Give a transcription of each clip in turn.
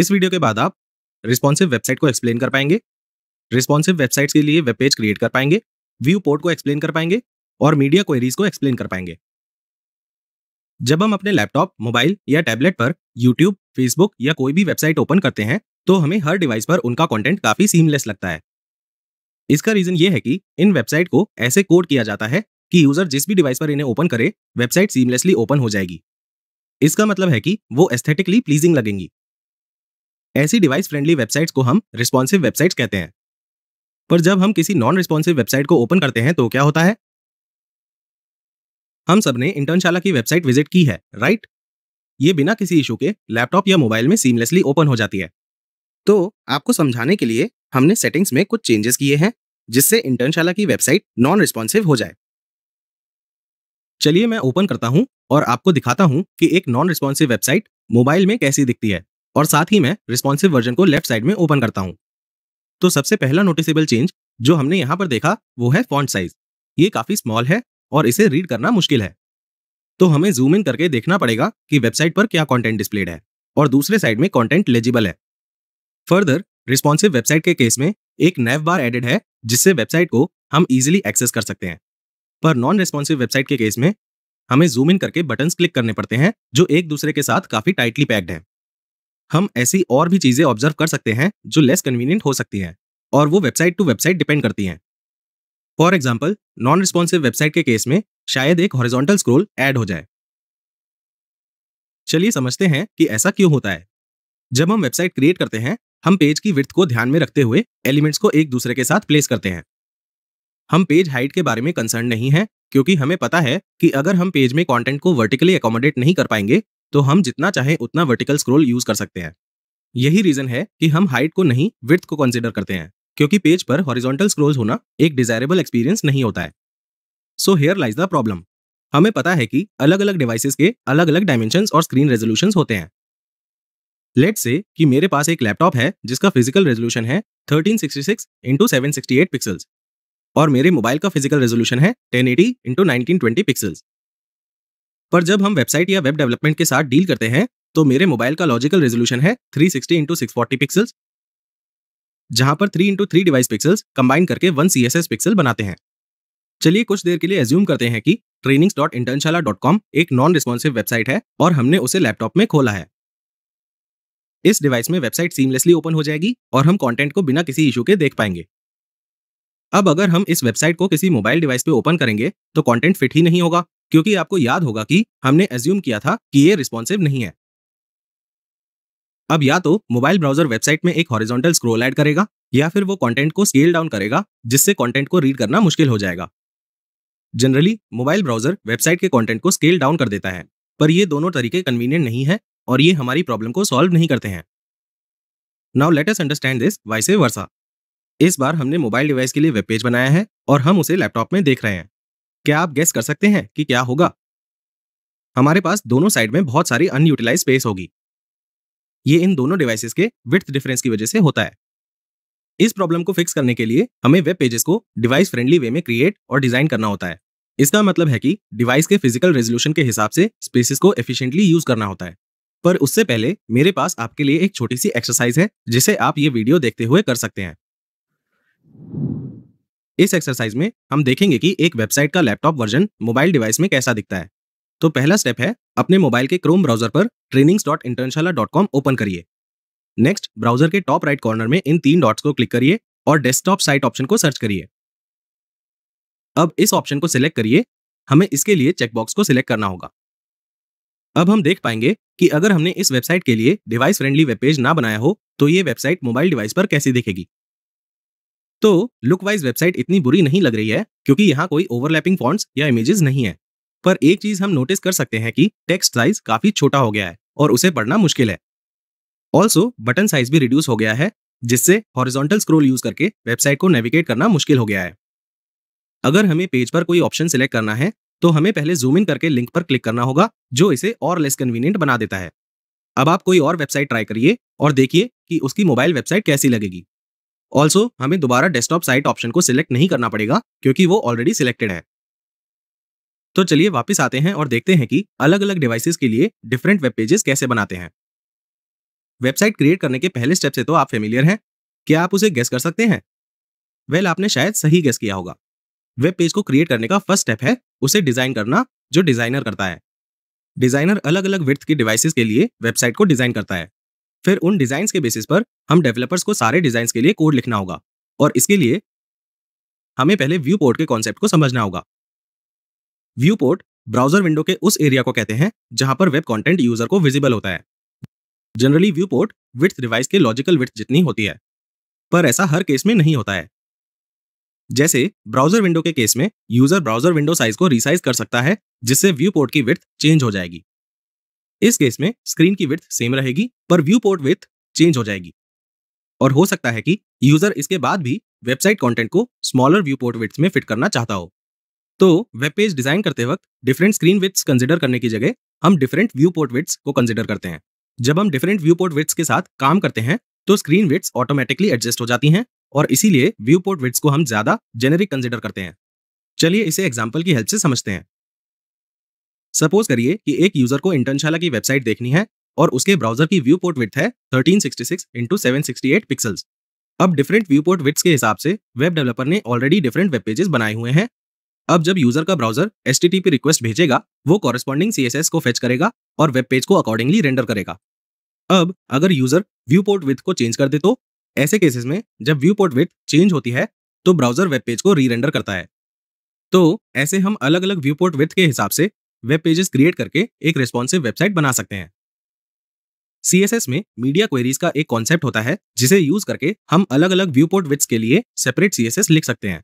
इस वीडियो के बाद आप रिस्पॉन्सिव वेबसाइट को एक्सप्लेन कर पाएंगे रिस्पॉन्सिव वेबसाइट्स के लिए वेब पेज क्रिएट कर पाएंगे व्यू पोर्ट को एक्सप्लेन कर पाएंगे और मीडिया क्वेरीज को एक्सप्लेन कर पाएंगे जब हम अपने लैपटॉप मोबाइल या टैबलेट पर यूट्यूब फेसबुक या कोई भी वेबसाइट ओपन करते हैं तो हमें हर डिवाइस पर उनका कॉन्टेंट काफी सीमलेस लगता है इसका रीजन ये है कि इन वेबसाइट को ऐसे कोड किया जाता है कि यूजर जिस भी डिवाइस पर इन्हें ओपन करे वेबसाइट सीमलेसली ओपन हो जाएगी इसका मतलब है कि वो एस्थेटिकली प्लीजिंग लगेंगी ऐसी डिवाइस फ्रेंडली वेबसाइट्स को हम रिस्पॉन्सिव वेबसाइट्स कहते हैं पर जब हम किसी नॉन रिस्पॉन्सिव वेबसाइट को ओपन करते हैं तो क्या होता है हम सब ने इंटर्नशाला की वेबसाइट विजिट की है राइट ये बिना किसी इशू के लैपटॉप या मोबाइल में सीमलेसली ओपन हो जाती है तो आपको समझाने के लिए हमने सेटिंग्स में कुछ चेंजेस किए हैं जिससे इंटर्नशाला की वेबसाइट नॉन रिस्पॉन्सिव हो जाए चलिए मैं ओपन करता हूं और आपको दिखाता हूं कि एक नॉन रिस्पॉन्सिव वेबसाइट मोबाइल में कैसी दिखती है और साथ ही मैं रिस्पॉन्सिव वर्जन को लेफ्ट साइड में ओपन करता हूँ तो सबसे पहला नोटिसेबल चेंज जो हमने यहाँ पर देखा वो है फॉन्ट साइज ये काफ़ी स्मॉल है और इसे रीड करना मुश्किल है तो हमें जूम इन करके देखना पड़ेगा कि वेबसाइट पर क्या कंटेंट डिस्प्लेड है और दूसरे साइड में कंटेंट लेजिबल है फर्दर रिस्पॉन्सिव वेबसाइट के केस में एक नैव बार एडेड है जिससे वेबसाइट को हम इजिली एक्सेस कर सकते हैं पर नॉन रिस्पॉन्सिव वेबसाइट के केस में हमें जूम इन करके बटन क्लिक करने पड़ते हैं जो एक दूसरे के साथ काफ़ी टाइटली पैक्ड हैं हम ऐसी और भी चीजें ऑब्जर्व कर सकते हैं जो लेस कन्वीनियंट हो सकती हैं और वो वेबसाइट टू वेबसाइट डिपेंड करती हैं for example non responsive website के केस में शायद एक हॉरिजॉन्टल स्क्रोल एड हो जाए चलिए समझते हैं कि ऐसा क्यों होता है जब हम वेबसाइट क्रिएट करते हैं हम पेज की विर्थ को ध्यान में रखते हुए एलिमेंट्स को एक दूसरे के साथ प्लेस करते हैं हम पेज हाइट के बारे में कंसर्न नहीं है क्योंकि हमें पता है कि अगर हम पेज में कंटेंट को वर्टिकली एकोमोडेट नहीं कर पाएंगे तो हम जितना चाहे उतना वर्टिकल स्क्रोल यूज कर सकते हैं यही रीजन है कि हम हाइट को नहीं विथ को कंसिडर करते हैं क्योंकि पेज पर हॉरिजॉन्टल स्क्रोल होना एक डिजायरेबल एक्सपीरियंस नहीं होता है so here lies the problem हमें पता है कि अलग अलग डिवाइसेस के अलग अलग डायमेंशन और स्क्रीन रेजोल्यूशन होते हैं लेट से कि मेरे पास एक लैपटॉप है जिसका फिजिकल रेजोल्यूशन है 1366 सिक्सटी सिक्स इंटू पिक्सल्स और मेरे मोबाइल का फिजिकल रेजोल्यूशन है 1080 एटी इंटू नाइनटीन पिक्सल्स पर जब हम वेबसाइट या वेब डेवलपमेंट के साथ डील करते हैं तो मेरे मोबाइल का लॉजिकल रेजोल्यूशन है 360 सिक्सटी इंटू सिक्स पिक्सल जहां पर 3 into three device pixels combine करके वन सी पिक्सल बनाते हैं चलिए कुछ देर के लिए एज्यूम करते हैं कि ट्रेनिंग्स एक नॉन रिस्पॉन्सिव वेबसाइट है और हमने उसे लैपटॉप में खोला है इस डिवाइस में वेबसाइट सीमलेसली ओपन हो जाएगी और हम कॉन्टेंट को बिना किसी इशू के देख पाएंगे अब अगर हम इस वेबसाइट को किसी मोबाइल डिवाइस पे ओपन करेंगे तो कंटेंट फिट ही नहीं होगा क्योंकि आपको याद होगा कि हमने एज्यूम किया था कि ये रिस्पॉन्सिव नहीं है अब या तो मोबाइल ब्राउजर वेबसाइट में एक हॉरिजॉन्टल स्क्रोल एड करेगा या फिर वो कंटेंट को स्केल डाउन करेगा जिससे कंटेंट को रीड करना मुश्किल हो जाएगा जनरली मोबाइल ब्राउजर वेबसाइट के कंटेंट को स्केल डाउन कर देता है पर ये दोनों तरीके कन्वीनियंट नहीं है और ये हमारी प्रॉब्लम को सॉल्व नहीं करते हैं now let understand this a versa इस बार हमने मोबाइल डिवाइस के लिए वेब पेज बनाया है और हम उसे लैपटॉप में देख रहे हैं क्या आप गेस कर सकते हैं कि क्या होगा हमारे पास दोनों साइड में बहुत सारी अनयूटिलाइज स्पेस होगी ये इन दोनों डिवाइसेस के विथ डिफरेंस की वजह से होता है इस प्रॉब्लम को फिक्स करने के लिए हमें वेब पेजेस को डिवाइस फ्रेंडली वे में क्रिएट और डिजाइन करना होता है इसका मतलब है कि डिवाइस के फिजिकल रेजोल्यूशन के हिसाब से स्पेसिस को एफिशियंटली यूज करना होता है पर उससे पहले मेरे पास आपके लिए एक छोटी सी एक्सरसाइज है जिसे आप ये वीडियो देखते हुए कर सकते हैं इस एक्सरसाइज में हम देखेंगे कि एक वेबसाइट का लैपटॉप वर्जन मोबाइल डिवाइस में कैसा दिखता है तो पहला स्टेप है अपने मोबाइल के क्रोम ब्राउजर पर trainings dot Internshala dot com open करिए नेक्स्ट ब्राउजर के टॉप राइट कॉर्नर में इन तीन डॉट्स को क्लिक करिए और डेस्कटॉप साइट ऑप्शन को सर्च करिए अब इस ऑप्शन को सिलेक्ट करिए हमें इसके लिए चेकबॉक्स को सिलेक्ट करना होगा अब हम देख पाएंगे कि अगर हमने इस वेबसाइट के लिए डिवाइस फ्रेंडली वेब पेज ना बनाया हो तो ये वेबसाइट मोबाइल डिवाइस पर कैसी दिखेगी तो लुक वाइज वेबसाइट इतनी बुरी नहीं लग रही है क्योंकि यहाँ कोई ओवरलैपिंग फॉन्ट्स या इमेजेस नहीं है पर एक चीज हम नोटिस कर सकते हैं कि टेक्स्ट साइज काफी छोटा हो गया है और उसे पढ़ना मुश्किल है ऑल्सो बटन साइज भी रिड्यूस हो गया है जिससे हॉरिजॉन्टल स्क्रोल यूज करके वेबसाइट को नेविगेट करना मुश्किल हो गया है अगर हमें पेज पर कोई ऑप्शन सिलेक्ट करना है तो हमें पहले जूम इन करके लिंक पर क्लिक करना होगा जो इसे और लेस कन्वीनियंट बना देता है अब आप कोई और वेबसाइट ट्राई करिए और देखिए कि उसकी मोबाइल वेबसाइट कैसी लगेगी ऑल्सो हमें दोबारा डेस्कटॉप साइट ऑप्शन को सिलेक्ट नहीं करना पड़ेगा क्योंकि वो ऑलरेडी सिलेक्टेड है तो चलिए वापस आते हैं और देखते हैं कि अलग अलग डिवाइसेस के लिए डिफरेंट वेब पेजेस कैसे बनाते हैं वेबसाइट क्रिएट करने के पहले स्टेप से तो आप फेमिलियर हैं क्या आप उसे गेस कर सकते हैं वेल well, आपने शायद सही गेस किया होगा वेब पेज को क्रिएट करने का फर्स्ट स्टेप है उसे डिजाइन करना जो डिजाइनर करता है डिजाइनर अलग अलग विर्थ की डिवाइसेस के लिए वेबसाइट को डिजाइन करता है फिर उन डिजाइन के बेसिस पर हम डेवलपर्स को सारे डिजाइन के लिए कोड लिखना होगा और इसके लिए हमें पहले व्यू पोर्ट के कॉन्सेप्ट को समझना होगा व्यू पोर्ट ब्राउजर विंडो के उस एरिया को कहते हैं जहां पर वेब कंटेंट यूजर को विजिबल होता है generally viewport width device के लॉजिकल विथ जितनी होती है पर ऐसा हर केस में नहीं होता है जैसे ब्राउजर विंडो के केस में यूजर ब्राउजर विंडो साइज को रिसाइज कर सकता है जिससे व्यू पोर्ट की विथ चेंज हो जाएगी इस केस में स्क्रीन की विथ सेम रहेगी पर व्यू पोर्ट विथ चेंज हो जाएगी और हो सकता है कि यूजर इसके बाद भी वेबसाइट कंटेंट को स्मॉलर व्यू पोर्ट विथ में फिट करना चाहता हो तो वेब पेज डिजाइन करते वक्त डिफरेंट स्क्रीन विथ्स कंसिडर करने की जगह हम डिफरेंट व्यू पोर्ट विथ्स को कंसिडर करते हैं जब हम डिफरेंट व्यू पोर्ट विथ्स के साथ काम करते हैं तो स्क्रीन विथ्स ऑटोमेटिकली एडजस्ट हो जाती हैं और इसीलिए व्यू पोर्ट विथ्स को हम ज्यादा जेनेरिक कंसिडर करते हैं चलिए इसे एग्जाम्पल की हेल्प से समझते हैं सपोज करिए कि एक यूजर को इंटर्नशाला की वेबसाइट देखनी है और उसके ब्राउजर की व्यू पोर्ट विथ है 1366 इंटू 768 अब डिफरेंट व्यू पोर्ट विथ्स के हिसाब से वेब डेवलपर ने ऑलरेडी डिफरेंट वेब पेजेस बनाए हुए हैं अब जब यूजर का ब्राउजर एस रिक्वेस्ट भेजेगा वो कॉरेस्पॉन्डिंग सी को फेच करेगा और वेब पेज को अकॉर्डिंगली रेंडर करेगा अब अगर यूजर व्यू पोर्ट विथ को चेंज कर दे तो ऐसे केसेस में जब व्यू पोर्ट विथ चेंज होती है तो ब्राउजर वेब पेज को री रेंडर करता है तो ऐसे हम अलग अलग व्यू पोर्ट विथ के हिसाब से वेब पेजेस क्रिएट करके एक रेस्पॉन्सिव वेबसाइट बना सकते हैं सीएसएस में मीडिया क्वेरीज का एक कॉन्सेप्ट होता है जिसे यूज करके हम अलग अलग व्यू पोर्ट विट्स के लिए सेपरेट सीएसएस लिख सकते हैं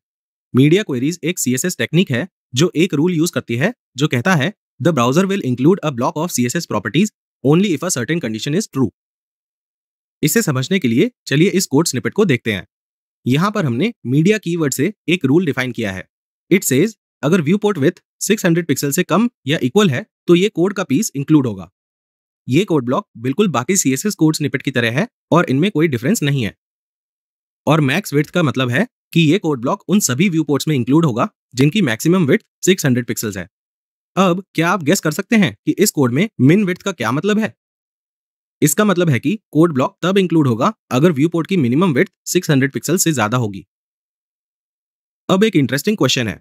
मीडिया क्वेरीज एक सीएसएस टेक्निक है जो एक रूल यूज करती है जो कहता है the browser will include a block of C properties only if a certain condition is true इसे समझने के लिए चलिए इस कोड स्निपेट को देखते हैं यहाँ पर हमने मीडिया कीवर्ड से एक रूल डिफाइन किया है इट सेज अगर व्यू पोर्ट विथ 600 पिक्सल से कम या इक्वल है तो ये कोड का पीस इंक्लूड होगा ये कोड ब्लॉक बिल्कुल बाकी सी एस कोड स्निपेट की तरह है और इनमें कोई डिफरेंस नहीं है और मैक्स विथ का मतलब है कि ये कोड ब्लॉक उन सभी व्यू पोर्ट्स में इंक्लूड होगा जिनकी मैक्सिमम विथ 600 पिक्सल्स है अब क्या आप गेस कर सकते हैं कि इस कोड में मिन विथ का क्या मतलब है इसका मतलब है कि कोड ब्लॉक तब इंक्लूड होगा अगर व्यू पोर्ट की मिनिमम विथ 600 पिक्सल से ज्यादा होगी अब एक इंटरेस्टिंग क्वेश्चन है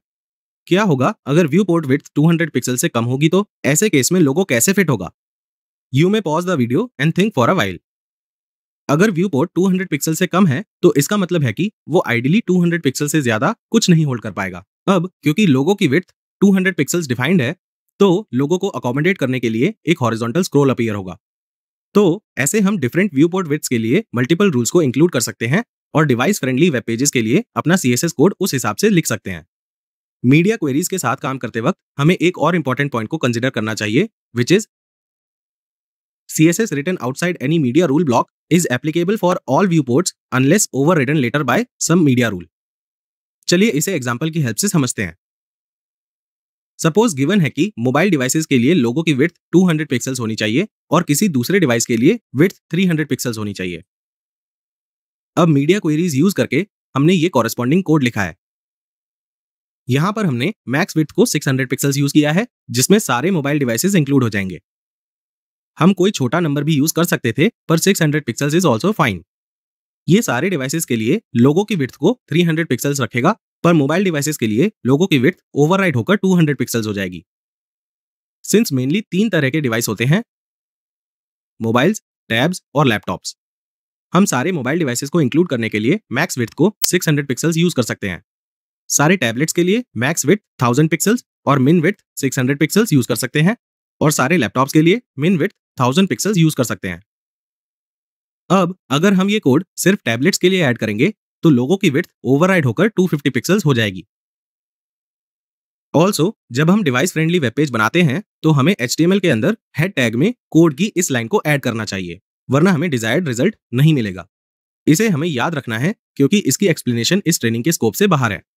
क्या होगा अगर viewport width two pixel से कम होगी तो ऐसे केस में लोगो कैसे फिट होगा you may pause the video and think for a while अगर व्यू पोर्ट टू पिक्सल से कम है तो इसका मतलब है कि वो आइडियली 200 पिक्सल से ज्यादा कुछ नहीं होल्ड कर पाएगा अब क्योंकि लोगों की विथ 200 पिक्सल्स डिफाइंड है तो लोगों को अकोमोडेट करने के लिए एक हॉरिजॉन्टल स्क्रोल अपियर होगा तो ऐसे हम डिफरेंट व्यू पोर्ट विथ्स के लिए मल्टीपल रूल्स को इंक्लूड कर सकते हैं और डिवाइस फ्रेंडली वेब पेजेस के लिए अपना सीएसएस कोड उस हिसाब से लिख सकते हैं मीडिया क्वेरीज के साथ काम करते वक्त हमें एक और इंपॉर्टेंट पॉइंट को कंसिडर करना चाहिए which is C S S written outside any media rule block is applicable for all viewports unless overwritten later by some media rule चलिए इसे एग्जाम्पल की हेल्प से समझते हैं सपोज गिवन है कि मोबाइल डिवाइसेस के लिए लोगों की टू 200 पिक्सल्स होनी चाहिए और किसी दूसरे डिवाइस के लिए थ्री 300 पिक्सल्स होनी चाहिए अब मीडिया क्वेरीज यूज करके हमने ये कॉरेस्पॉन्डिंग कोड लिखा है यहाँ पर हमने मैक्स विथ को 600 पिक्सल्स यूज किया है जिसमें सारे मोबाइल डिवाइसेज इंक्लूड हो जाएंगे हम कोई छोटा नंबर भी यूज कर सकते थे पर 600 पिक्सल्स इज ऑल्सो फाइन ये सारे डिवाइसेज के लिए लोगों की विथ को 300 पिक्सल्स रखेगा पर मोबाइल डिवाइसेज के लिए लोगों की विथ ओवरराइड होकर हंड्रेड पिक्सल्स हो जाएगी सिंस मेनली तीन तरह के डिवाइस होते हैं मोबाइल्स टैब्स और लैपटॉप्स हम सारे मोबाइल डिवाइसेज को इंक्लूड करने के लिए मैक्स विथ को 600 पिक्सल्स यूज कर सकते हैं सारे टैबलेट्स के लिए मैक्स विथ थाउजेंड पिक्सल्स और min width six hundred pixels use कर सकते हैं और सारे लैपटॉप्स के लिए मिन विथ थाउजेंड पिक्सल्स यूज कर सकते हैं अब अगर हम ये कोड सिर्फ टैबलेट्स के लिए ऐड करेंगे तो लोगों की विथ ओवर होकर 250 पिक्सल्स हो जाएगी ऑल्सो जब हम डिवाइस फ्रेंडली वेब पेज बनाते हैं तो हमें एच के अंदर हेड टैग में कोड की इस लाइन को ऐड करना चाहिए वरना हमें डिजायर्ड रिजल्ट नहीं मिलेगा इसे हमें याद रखना है क्योंकि इसकी एक्सप्लेनेशन इस ट्रेनिंग के स्कोप से बाहर है